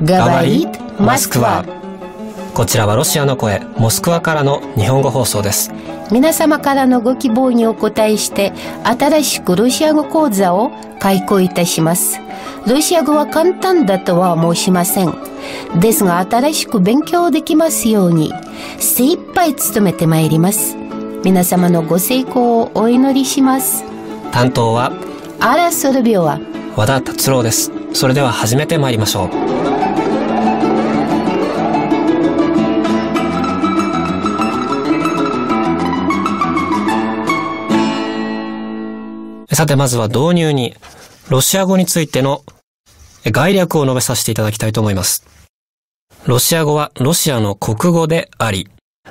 Говорит Москва. こちらはロシアの声、モスクワからの日本語放送です。皆様からのご希望にお応えして、新しくロシア語講座を開講いたします。ロシア語は簡単だとは申しません。ですが、新しく勉強できますように、精い務めてまいります皆様のご成功をお祈りします担当はアラソルビオは和田達郎ですそれでは始めてまいりましょうさてまずは導入に、ロシア語についての概略を述べさせていただきたいと思います。ロシア語はロシアの国語であり、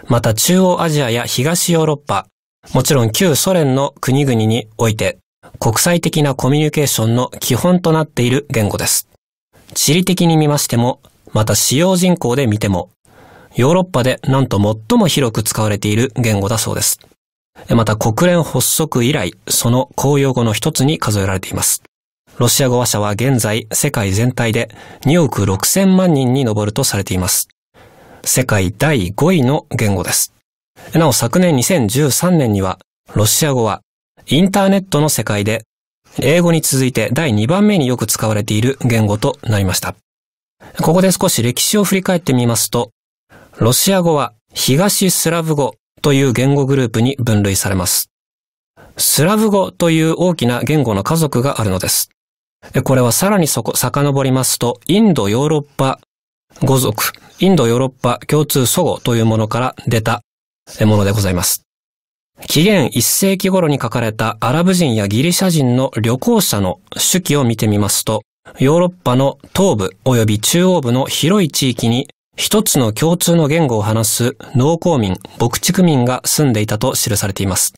また中央アジアや東ヨーロッパ、もちろん旧ソ連の国々において、国際的なコミュニケーションの基本となっている言語です。地理的に見ましても、また使用人口で見ても、ヨーロッパでなんと最も広く使われている言語だそうです。また国連発足以来、その公用語の一つに数えられています。ロシア語話者は現在世界全体で2億6000万人に上るとされています。世界第5位の言語です。なお昨年2013年には、ロシア語はインターネットの世界で、英語に続いて第2番目によく使われている言語となりました。ここで少し歴史を振り返ってみますと、ロシア語は東スラブ語という言語グループに分類されます。スラブ語という大きな言語の家族があるのです。これはさらにそこ、遡りますと、インド、ヨーロッパ、語族、インド・ヨーロッパ共通祖語というものから出たものでございます。紀元1世紀頃に書かれたアラブ人やギリシャ人の旅行者の手記を見てみますと、ヨーロッパの東部及び中央部の広い地域に一つの共通の言語を話す農耕民、牧畜民が住んでいたと記されています。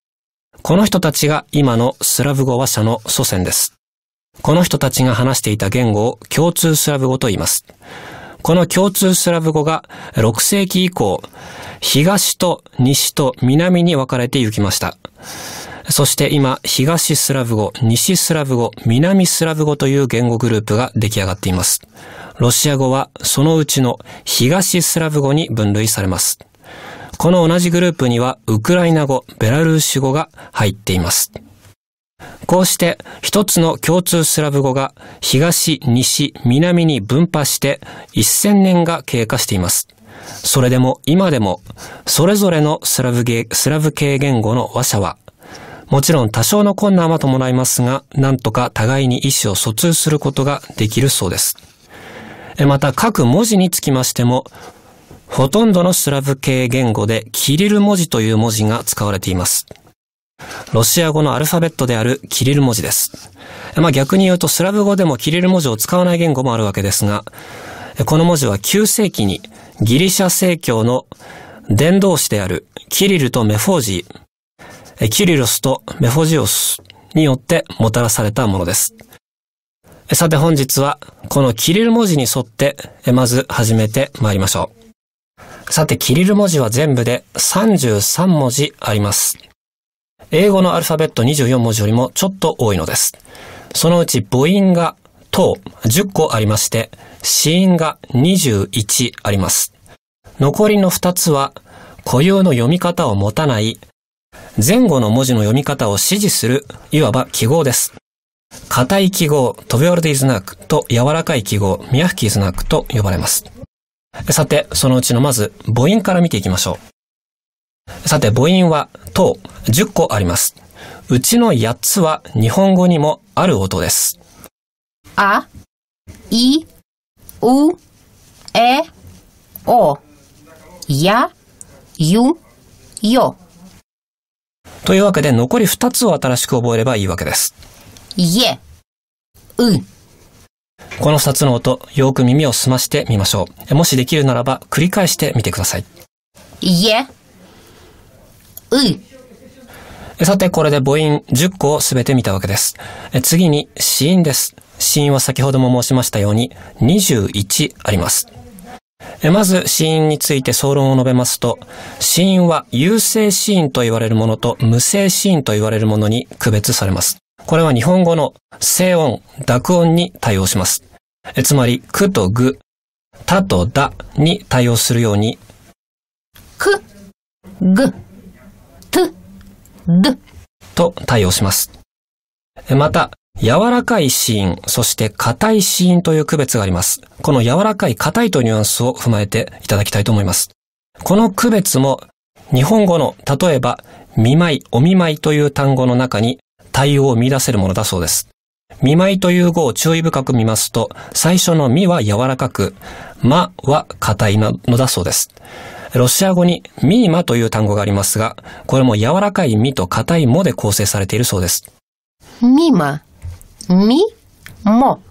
この人たちが今のスラブ語話者の祖先です。この人たちが話していた言語を共通スラブ語と言います。この共通スラブ語が6世紀以降、東と西と南に分かれて行きました。そして今、東スラブ語、西スラブ語、南スラブ語という言語グループが出来上がっています。ロシア語はそのうちの東スラブ語に分類されます。この同じグループには、ウクライナ語、ベラルーシ語が入っています。こうして一つの共通スラブ語が東、西、南に分派して1000年が経過しています。それでも今でもそれぞれのスラブスラブ系言語の話者はもちろん多少の困難は伴いますが、なんとか互いに意思を疎通することができるそうです。また各文字につきましても、ほとんどのスラブ系言語でキリル文字という文字が使われています。ロシア語のアルファベットであるキリル文字です。まあ逆に言うとスラブ語でもキリル文字を使わない言語もあるわけですが、この文字は9世紀にギリシャ正教の伝道師であるキリルとメフォージー、キリロスとメフォジオスによってもたらされたものです。さて本日はこのキリル文字に沿ってまず始めてまいりましょう。さてキリル文字は全部で33文字あります。英語のアルファベット24文字よりもちょっと多いのです。そのうち母音が等10個ありまして、子音が21あります。残りの2つは固有の読み方を持たない前後の文字の読み方を指示する、いわば記号です。硬い記号、飛び降りてィズナークと柔らかい記号、ミヤフキイズナークと呼ばれます。さて、そのうちのまず、母音から見ていきましょう。さて、母音は、と、10個あります。うちの8つは、日本語にもある音です。あ、い、う、え、お、や、ゆ、よ。というわけで、残り2つを新しく覚えればいいわけです。いえ、う。この2つの音、よく耳を澄ましてみましょう。もしできるならば、繰り返してみてください。いえ、うい。さて、これで母音10個をすべて見たわけです。次に、子音です。子音は先ほども申しましたように、21あります。まず、子音について総論を述べますと、子音は有性子音と言われるものと無性子音と言われるものに区別されます。これは日本語の声音、濁音に対応します。つまり、くとぐ、たとだに対応するように、く、ぐ、to, と対応します。また、柔らかいシーン、そして硬いシーンという区別があります。この柔らかい硬いというニュアンスを踏まえていただきたいと思います。この区別も日本語の例えば見舞い、お見舞いという単語の中に対応を見出せるものだそうです。見舞いという語を注意深く見ますと、最初のみは柔らかく、まは硬いのだそうです。ロシア語にミーマという単語がありますが、これも柔らかいミと硬いモで構成されているそうです。ミーマ、ミ、モ。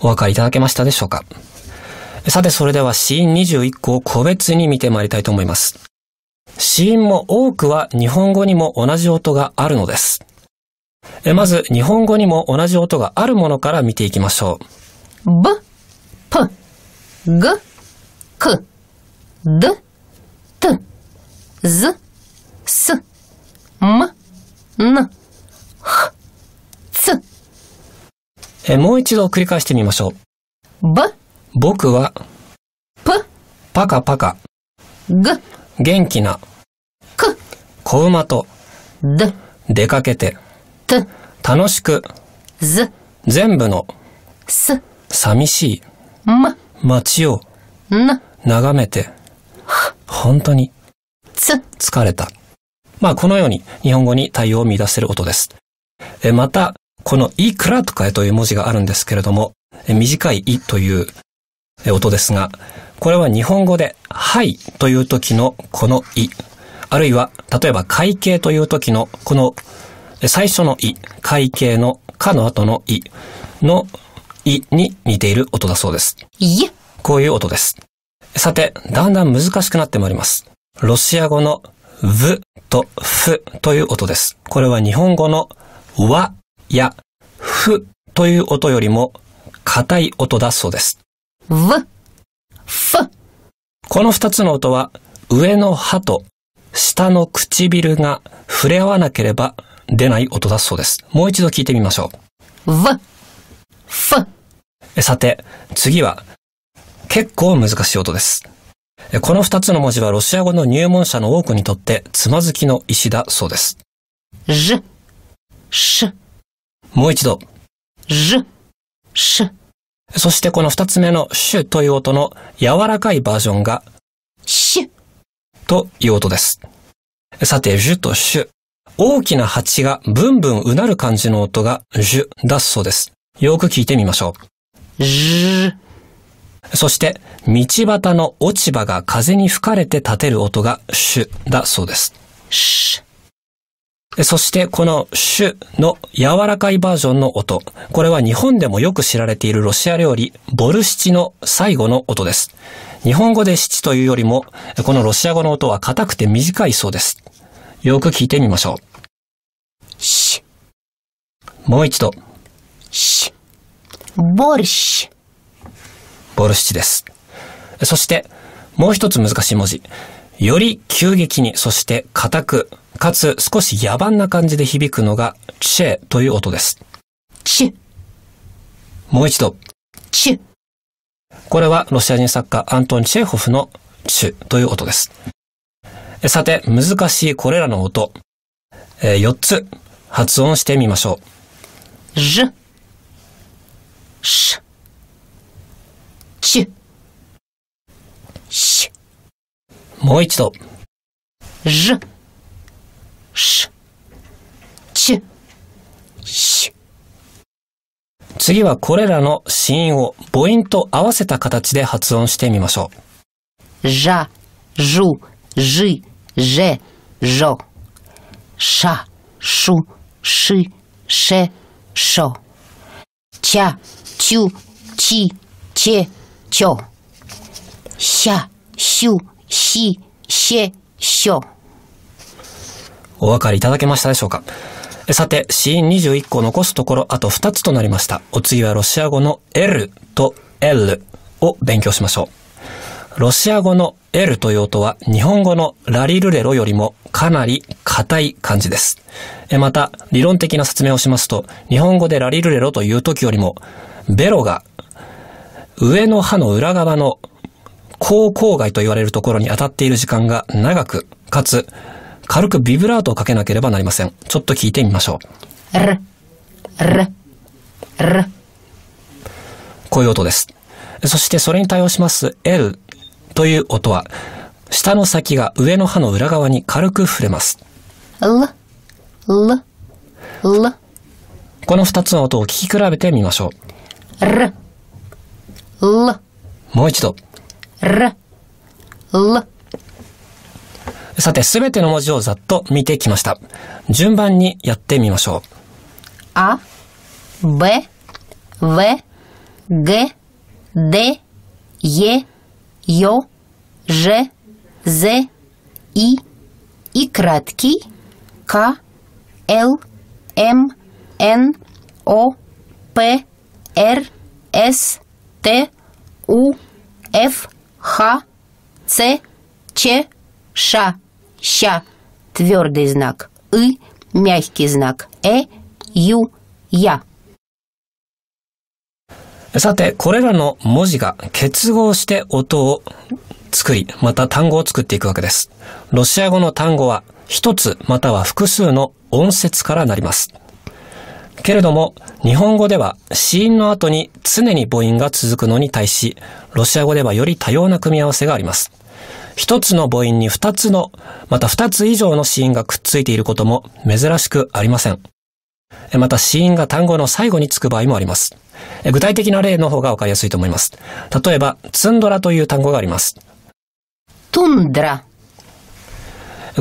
お分かりいただけましたでしょうかさて、それではシーン21個を個別に見てまいりたいと思います。シーンも多くは日本語にも同じ音があるのです。まず、日本語にも同じ音があるものから見ていきましょう。ぶ、ぷ、ぐ、く。ど、Т, ず、す、М, Н, Х, Ц。え、もう一度繰り返してみましょう。ば、僕は、ぷ、パカパカ、ぐ、元気な、く、子馬と、で、出かけて、と。楽しく、ず、全部の、す、寂しい、ま、街を、な、眺めて、本当に。つ、疲れた。まあ、このように日本語に対応を見出せる音です。えまた、このいくらとかへという文字があるんですけれども、短いいという音ですが、これは日本語ではいという時のこのい、あるいは例えば会計という時のこの最初のい、会計のかの後のいのいに似ている音だそうです。いこういう音です。さて、だんだん難しくなってまいります。ロシア語の v とフという音です。これは日本語のわやフという音よりも硬い音だそうです。この二つの音は上の歯と下の唇が触れ合わなければ出ない音だそうです。もう一度聞いてみましょう。さて、次は結構難しい音です。この二つの文字はロシア語の入門者の多くにとってつまずきの石だそうです。もう一度。そしてこの二つ目のシュという音の柔らかいバージョンが、シュという音です。さて、ュとシュ。大きな蜂がブンブンうなる感じの音がュだそうです。よく聞いてみましょう。そして、道端の落ち葉が風に吹かれて立てる音がシュだそうです。シュ。そして、このシュの柔らかいバージョンの音。これは日本でもよく知られているロシア料理、ボルシチの最後の音です。日本語でシチというよりも、このロシア語の音は硬くて短いそうです。よく聞いてみましょう。シュ。もう一度。シュ。ボルシュ。ボルシチです。そして、もう一つ難しい文字。より急激に、そして硬く、かつ少し野蛮な感じで響くのが、チェという音です。チェ。もう一度。チェ。これはロシア人作家アントン・チェーホフのチュという音です。さて、難しいこれらの音、えー、4つ発音してみましょう。シュ。シュ。シュ。もう一度。次はこれらの子音を母音と合わせた形で発音してみましょう。じジじジじ、じ、じシしシ、しゅ、し、し、しょ。ちゃ、ちチち、ち、ちょ、しゃ、しゅ、し、しえ、しょ。お分かりいただけましたでしょうかさて、シーン21個残すところあと2つとなりました。お次はロシア語の L と L を勉強しましょう。ロシア語の L という音は日本語のラリルレロよりもかなり硬い感じです。また、理論的な説明をしますと、日本語でラリルレロという時よりも、ベロが上の歯の裏側の口口外と言われるところに当たっている時間が長く、かつ軽くビブラートをかけなければなりません。ちょっと聞いてみましょう。こういう音です。そしてそれに対応します L という音は、下の先が上の歯の裏側に軽く触れます。この二つの音を聞き比べてみましょう。l。もう一度。r。l。さて、すべての文字をざっと見てきました。順番にやってみましょう。あ、べ、ve, g, d, e, j, ж, з, и, и краткий, к, л, м, н, о, п, р, с, Т, У, Ф, Х, С, Ч, Ш, Щ, твердый знак И, мягкий знак Э, Ю, Я. さて、これらの文字が結合して音を作り、また単語を作っていくわけです。ロシア語の単語は一つまたは複数の音節からなります。けれども、日本語では死因の後に常に母音が続くのに対し、ロシア語ではより多様な組み合わせがあります。一つの母音に二つの、また二つ以上の死因がくっついていることも珍しくありません。また死因が単語の最後につく場合もあります。具体的な例の方がわかりやすいと思います。例えば、ツンドラという単語があります。トンドラ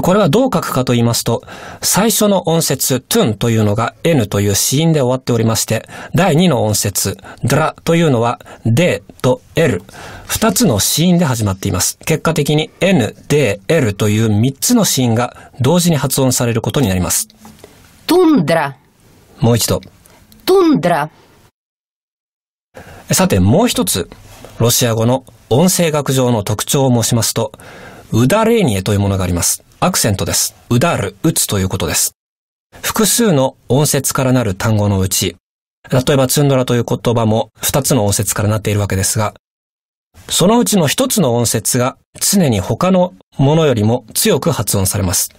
これはどう書くかと言いますと、最初の音節トゥンというのが n という子音で終わっておりまして、第2の音節ドラというのは d と l、2つの子音で始まっています。結果的に n、d、l という3つの子音が同時に発音されることになります。トンドラ。もう一度。トンドラ。さて、もう一つ、ロシア語の音声学上の特徴を申しますと、ウダレーニエというものがあります。アクセントです。うだる、打つということです。複数の音節からなる単語のうち、例えばツンドラという言葉も二つの音節からなっているわけですが、そのうちの一つの音節が常に他のものよりも強く発音されます。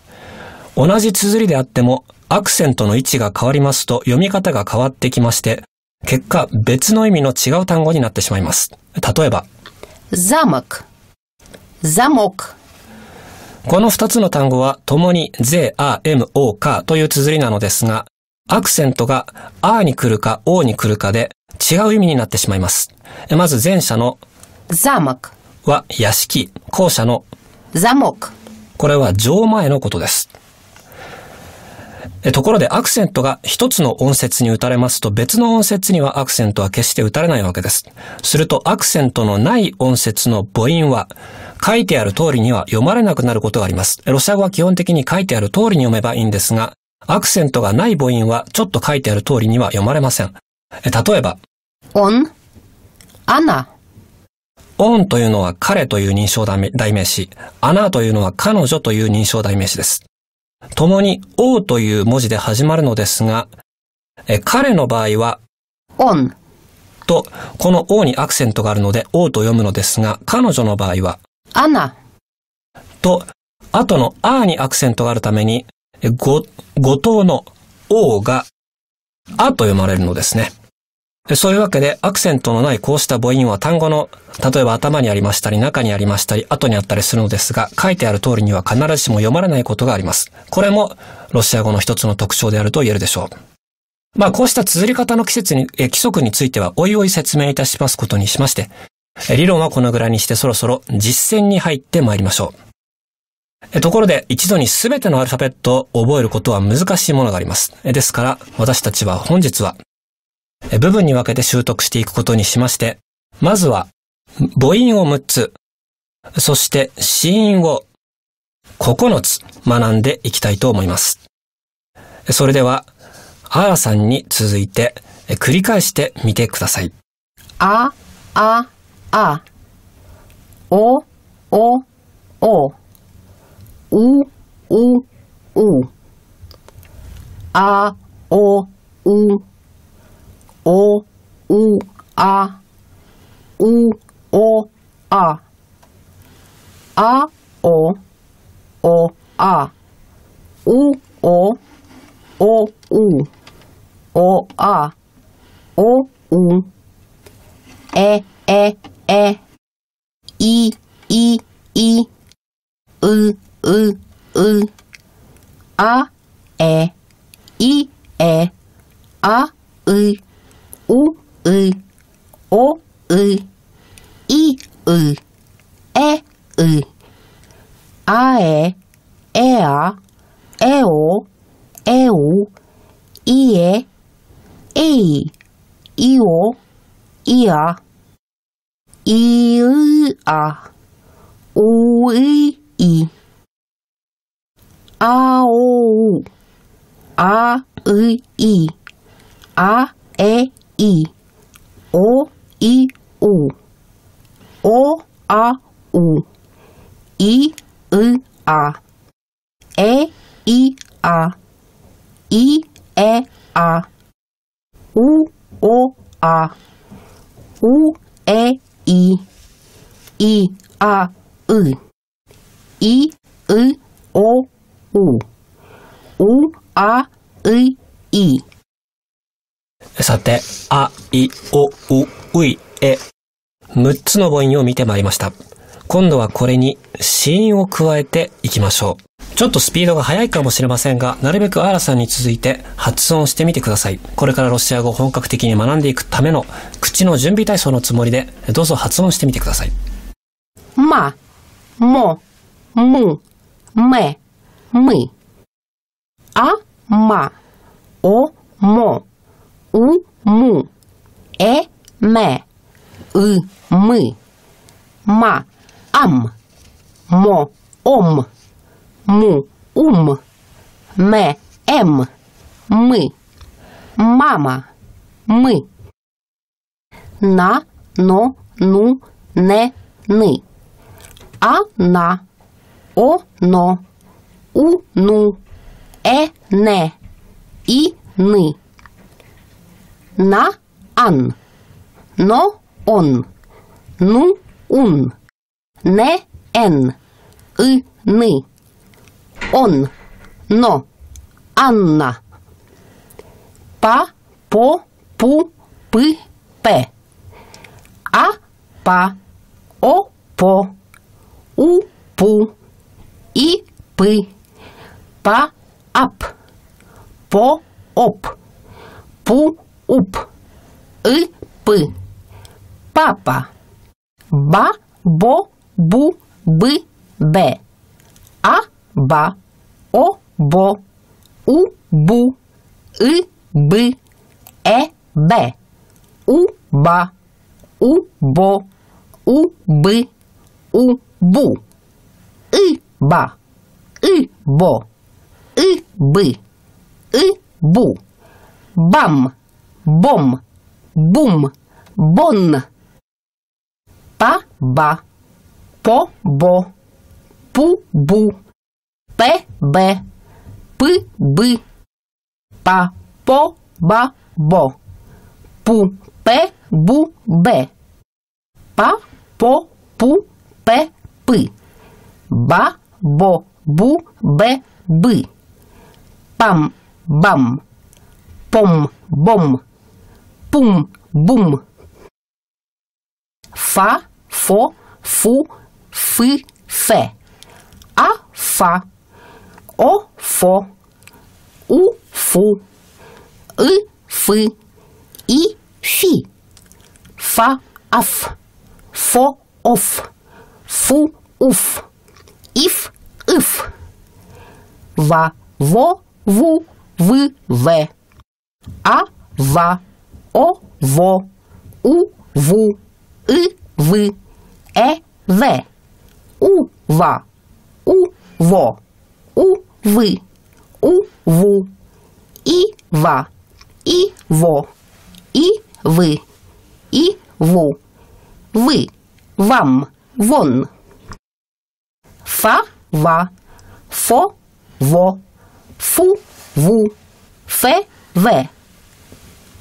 同じ綴りであってもアクセントの位置が変わりますと読み方が変わってきまして、結果別の意味の違う単語になってしまいます。例えば、ザマク、ザモクこの二つの単語は共に Z、A、m、o、かという綴りなのですが、アクセントが r に来るか o に来るかで違う意味になってしまいます。まず前者のザマクは屋敷、後者のザモク。これは城前のことです。ところでアクセントが一つの音節に打たれますと別の音節にはアクセントは決して打たれないわけです。するとアクセントのない音節の母音は書いてある通りには読まれなくなることがあります。ロシア語は基本的に書いてある通りに読めばいいんですが、アクセントがない母音はちょっと書いてある通りには読まれません。例えば、オン、アナ。オンというのは彼という認証代名詞、アナというのは彼女という認証代名詞です。共に o という文字で始まるのですが、彼の場合は、オン。と、この o にアクセントがあるので o と読むのですが、彼女の場合は、アナ。と、後のあにアクセントがあるために、ご、五うの王があと読まれるのですね。そういうわけで、アクセントのないこうした母音は単語の、例えば頭にありましたり、中にありましたり、後にあったりするのですが、書いてある通りには必ずしも読まれないことがあります。これも、ロシア語の一つの特徴であると言えるでしょう。まあ、こうした綴り方の季節に、え規則については、おいおい説明いたしますことにしまして、理論はこのぐらいにしてそろそろ実践に入ってまいりましょう。ところで、一度にすべてのアルファベットを覚えることは難しいものがあります。ですから、私たちは本日は、部分に分けて習得していくことにしまして、まずは、母音を6つ、そして子音を9つ学んでいきたいと思います。それでは、あーさんに続いて繰り返してみてください。あ、あ、а, о, о, о, у, у, у, а, о, у, о, у, а, у, о, а, а, о, о, а, у, о, о, у, о, а, о, у, э, э, 에, 이, 이, 이, 으, 으, 으, 아, 에, 이, 에, 아, 의, 오, 의, 아, 아, 오, 의, 이, 의, 에, 의, 아에, 에아, 에오, 에오, 이에, 에이, 이오, 이아, 이의 아, 오의 이, 아오우, 아의 이, 아의 이, 오이 우, 오아우, 이의 아, 에이 아, 이에 아, 우오아, 우에 い、あ、う。い、う、お、う。う、あ、う、い。さて、あ、い、お、う、うい、え。6つの母音を見てまいりました。今度はこれに子音を加えていきましょう。ちょっとスピードが速いかもしれませんが、なるべくアーラさんに続いて発音してみてください。これからロシア語を本格的に学んでいくための口の準備体操のつもりで、どうぞ発音してみてください。ма, мо, му, мэ, мы. А ма, о мо, у му, э мэ, Ы, мы. Ма ам, мо ом, му ум, мэ эм, мы. Мама, мы. На, но, ну, не, ны она, оно, уну, эне, и ны. На ан, но он, ну ун, не эн, и ны. Он, но, Анна. Па, по, пу, пы, пе. А, па, о, по. У-пу. И-пы. Па-ап. По-оп. А Пу-уп. И-пы. Папа. Ба-бо-бу-бы-бе. А-ба. О-бо. У-бу. И-бы. Э-бе. У-ба. У-бо. У-бы. У-бе бу, и ба, и бо, и бы, и бу, бам, бом, бум, бон, па ба, по бо, пу бу, пе бе, пы бы, па по ба бо, пу пе бу бе, па по пу пе пы. Ба, бо, бу, бе, бы. Пам, бам. Пом, бом. Пум, бум. Фа, фо, фу, фы, фе. А, фа. О, фо. У, фу. И, фы. И, фи. Фа, аф. Фо, оф фу, уф, иф, иф, ва, во, ву, вы, ве, а, ва, о, во, у, ву, и, вы, э, ве, у, ва, у, во, у, вы, у, ву, и, ва, и, во, и, вы, и, ву, вы, вам, вон. Фа, ва. Фо, во. Фу, ву. Фе, ве.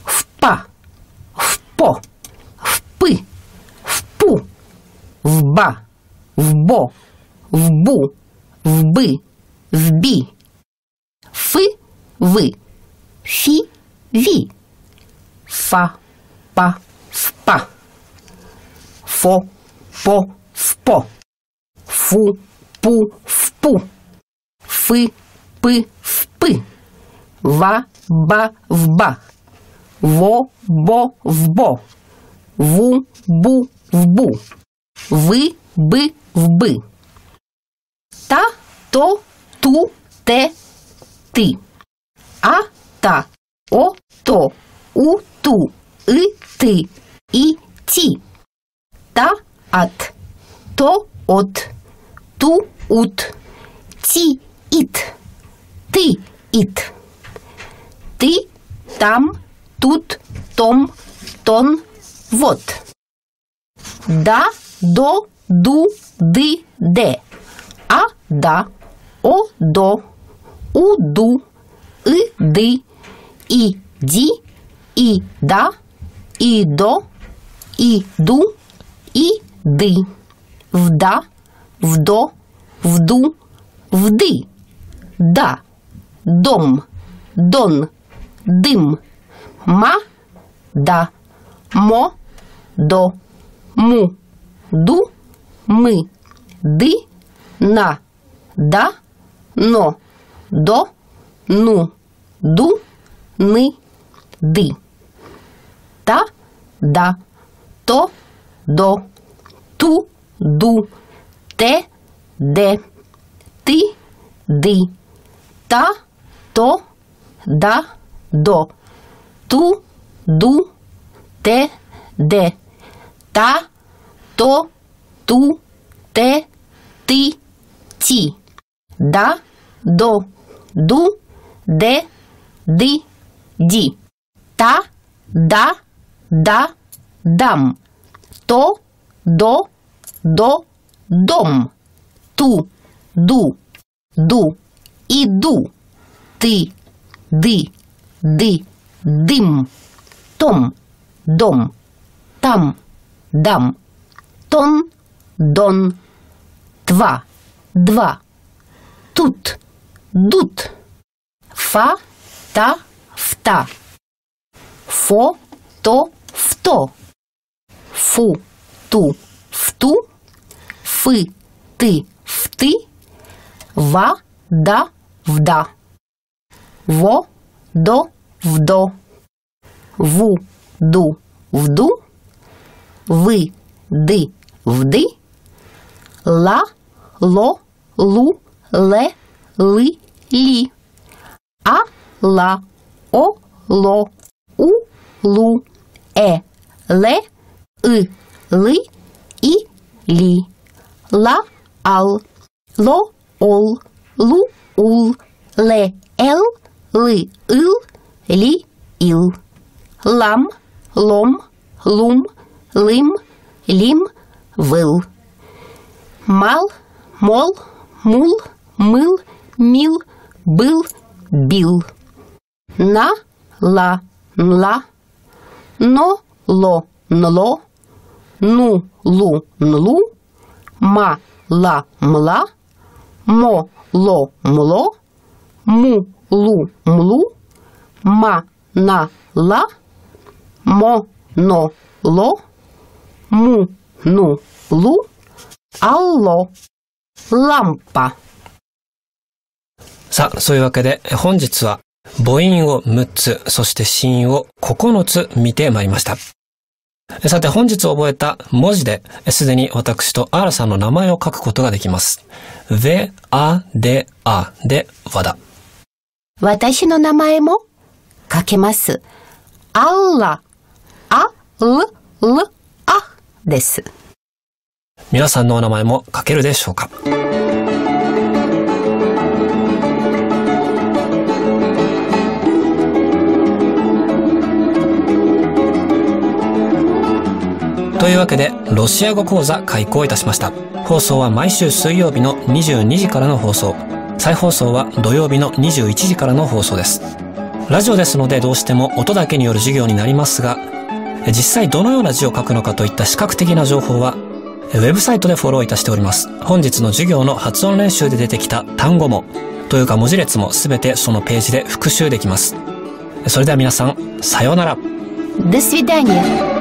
Впа. Впо. Впы. Впу. Вба. Вбо. Вбу. Вбы. Вби. Фы, вы. Фи, ви. Фа, па, впа. Фо, по, впо. Фу, пу в пу, фы пы в пы, ва ба в ба, во бо в бо, ву бу в бу, вы бы в бы. Та то ту те ты. А та о то у ту и ты и ти. Та от то от Ту-ут. Ти-ит. Ты-ит. Ты, там, тут, том, тон, вот. Да, до, ду, ды, де. А, да. О, до. У, ду. И, ды. И, ди. И, да. И, до. И, ду. И, ды. Вда вдо, вду, вды, да, дом, дон, дым, ма, да, мо, до, му, ду, мы, ды, на, да, но, до, ну, ду, ны, ды. Та, да, то, до, ту, ду, Т, Д. Ты, ды. Та, то, да, до. Ту, ду, те, де. Та, то, ту, те, ты, ти. Да, до, ду, де, ды, ди. Та, да, да, дам. То, до, до, дом. Ту, ду, ду, иду. Ты, ды, ды, дым. Том, дом. Там, дам. Тон, дон. Два, два. Тут, дут. Фа, та, фта. Фо, то, фто. Фу, ту, фту фы, ты, в ты, ва, да, в да, во, до, вдо, ву, ду, вду, вы, ды, вды, ла, ло, лу, ле, лы, ли, а, ла, о, ло, у, лу, э, ле, ы, лы и ли ла-ал, ло-ол, лу-ул, ле-эл, лы-ил, ли-ил. Лам, лом, лум, лым, лим, выл. Мал, мол, мул, мыл, мил, был, бил. На, ла, нла, но, ло, нло, ну, лу, нлу, ма-ла-мла, мо-ло-мло, му-лу-млу, ма-на-ла, мо-но-ло, му-ну-лу, алло, лампа. さあ、そういうわけで、本日は母音を6つ、そして子音を9つ見てまいりました。さて本日覚えた文字ですでに私とアーラさんの名前を書くことができます。で、あ、で、あ、で、わだ。私の名前も書けます。あ、あです。皆さんのお名前も書けるでしょうかというわけで、ロシア語講座開講いたしました。放送は毎週水曜日の22時からの放送。再放送は土曜日の21時からの放送です。ラジオですのでどうしても音だけによる授業になりますが、実際どのような字を書くのかといった視覚的な情報は、ウェブサイトでフォローいたしております。本日の授業の発音練習で出てきた単語も、というか文字列もすべてそのページで復習できます。それでは皆さん、さようなら。До свидания.